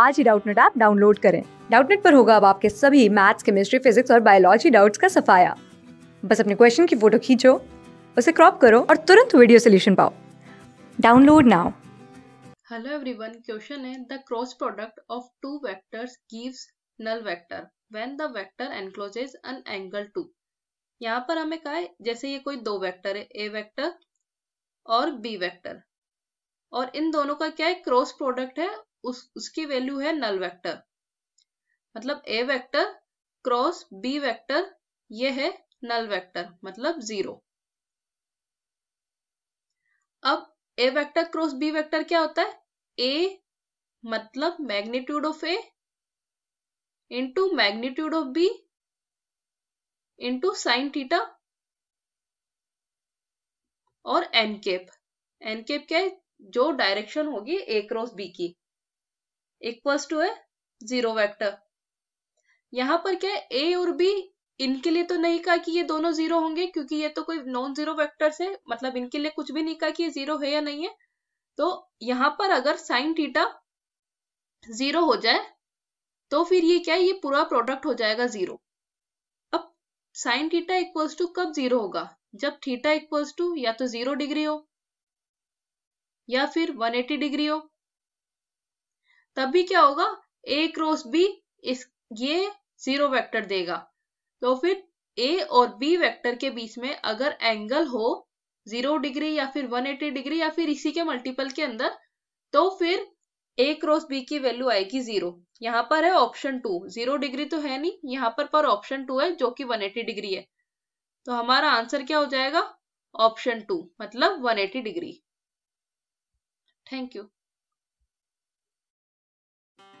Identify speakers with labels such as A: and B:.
A: आज ही Doubtnut app download करें डाउटनेट पर होगा अब आपके सभी मैथ्स केमिस्ट्री फिजिक्स और बायोलॉजी डाउट्स का सफाया बस अपने क्वेश्चन की फोटो खींचो उसे क्रॉप करो और तुरंत वीडियो सोल्यूशन पाओ download now
B: hello everyone question है the cross product of two vectors gives null vector when the vector encloses an angle to यहाँ पर हमें कहा है जैसे ये कोई दो वेक्टर है ए वेक्टर और बी वेक्टर और इन दोनों का क्या है क्रॉस प्रोडक्ट है उस उसकी वैल्यू है नल वेक्टर मतलब A vector cross B vector ये है नल वेक्टर मतलब जीरो अब A vector cross B vector क्या होता है ए मतलब magnitude of A into magnitude of B into sine theta और एनकेप एनकेप क्या है जो डायरेक्शन होगी ए क्रॉस बी की इक्वल्स टू है जीरो वेक्टर यहां पर क्या ए और बी इनके लिए तो नहीं कहा कि ये दोनों जीरो होंगे क्योंकि ये तो कोई नॉन जीरो वेक्टर है मतलब इनके लिए कुछ भी नहीं कहा कि ये जीरो है या नहीं है तो यहां पर अगर साइन टीटा जीरो हो जाए तो फिर ये क्या है ये पूरा प्रोडक्ट हो जाएगा जीरो अब साइन थीटा इक्वल्स टू कब जीरो होगा जब थीटा इक्वल्स टू या तो जीरो डिग्री हो या फिर 180 डिग्री हो तब भी क्या होगा ए क्रॉस बी इस ये जीरो वेक्टर देगा तो फिर ए और बी वेक्टर के बीच में अगर एंगल हो जीरो डिग्री या फिर 180 डिग्री या फिर इसी के मल्टीपल के अंदर तो फिर ए क्रॉस बी की वैल्यू आएगी जीरो यहाँ पर है ऑप्शन टू जीरो डिग्री तो है नहीं यहाँ पर पर ऑप्शन टू है जो कि 180 डिग्री है तो हमारा आंसर क्या हो जाएगा ऑप्शन टू मतलब 180 डिग्री थैंक यू